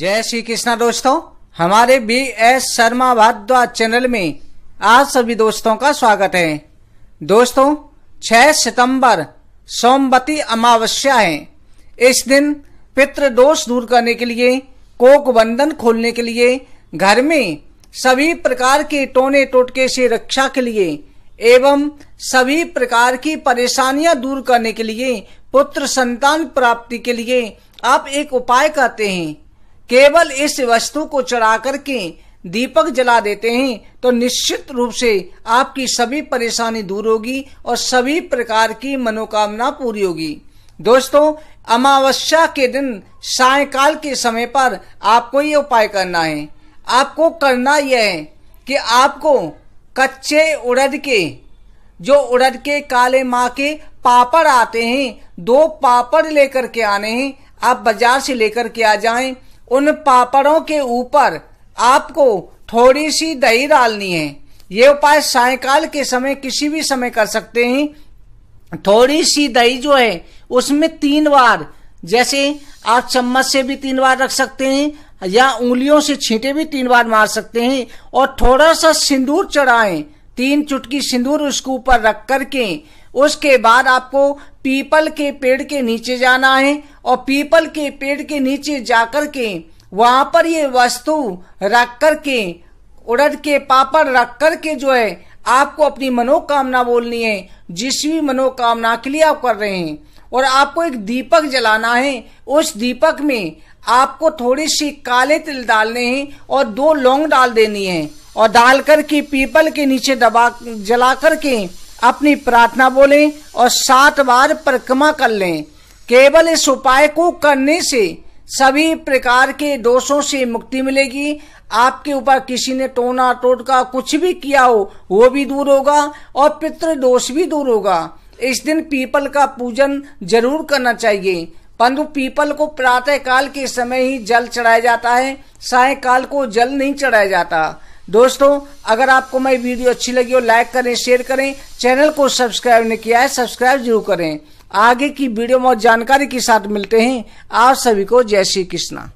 जय श्री कृष्णा दोस्तों हमारे बी एस शर्मा भाद्वा चैनल में आज सभी दोस्तों का स्वागत है दोस्तों 6 सितंबर सोमवती अमावस्या है इस दिन पित्र दोष दूर करने के लिए कोक बंधन खोलने के लिए घर में सभी प्रकार के टोने टोटके से रक्षा के लिए एवं सभी प्रकार की परेशानियां दूर करने के लिए पुत्र संतान प्राप्ति के लिए आप एक उपाय करते हैं केवल इस वस्तु को चढ़ा करके दीपक जला देते हैं तो निश्चित रूप से आपकी सभी परेशानी दूर होगी और सभी प्रकार की मनोकामना पूरी होगी दोस्तों अमावस्या के दिन सायकाल के समय पर आपको ये उपाय करना है आपको करना यह है कि आपको कच्चे उड़द के जो उड़द के काले माँ के पापड़ आते हैं दो पापड़ लेकर के आने हैं आप बाजार से लेकर के आ जाएं उन पापड़ों के ऊपर आपको थोड़ी सी दही डालनी है ये उपाय सायकाल के समय किसी भी समय कर सकते हैं थोड़ी सी दही जो है उसमें तीन बार जैसे आप चम्मच से भी तीन बार रख सकते हैं या उंगलियों से छींटे भी तीन बार मार सकते हैं और थोड़ा सा सिंदूर चढ़ाएं तीन चुटकी सिंदूर उसके ऊपर रख करके उसके बाद आपको पीपल के पेड़ के नीचे जाना है और पीपल के पेड़ के नीचे जाकर के वहां पर ये वस्तु रख कर के उड़द के पापड़ रख कर के जो है आपको अपनी मनोकामना बोलनी है जिस भी मनोकामना के लिए आप कर रहे हैं और आपको एक दीपक जलाना है उस दीपक में आपको थोड़ी सी काले तिल डालने हैं और दो लौंग डाल देनी है और डाल करके पीपल के नीचे दबा जला करके अपनी प्रार्थना बोलें और सात बार परिक्रमा कर लें केवल इस उपाय को करने से सभी प्रकार के दोषों से मुक्ति मिलेगी आपके ऊपर किसी ने टोना टोटका कुछ भी किया हो वो भी दूर होगा और पितृ दोष भी दूर होगा इस दिन पीपल का पूजन जरूर करना चाहिए परंतु पीपल को प्रातः काल के समय ही जल चढ़ाया जाता है सायकाल को जल नहीं चढ़ाया जाता दोस्तों अगर आपको मेरी वीडियो अच्छी लगी हो लाइक करें शेयर करें चैनल को सब्सक्राइब नहीं किया है सब्सक्राइब जरूर करें आगे की वीडियो में जानकारी के साथ मिलते हैं आप सभी को जय श्री कृष्णा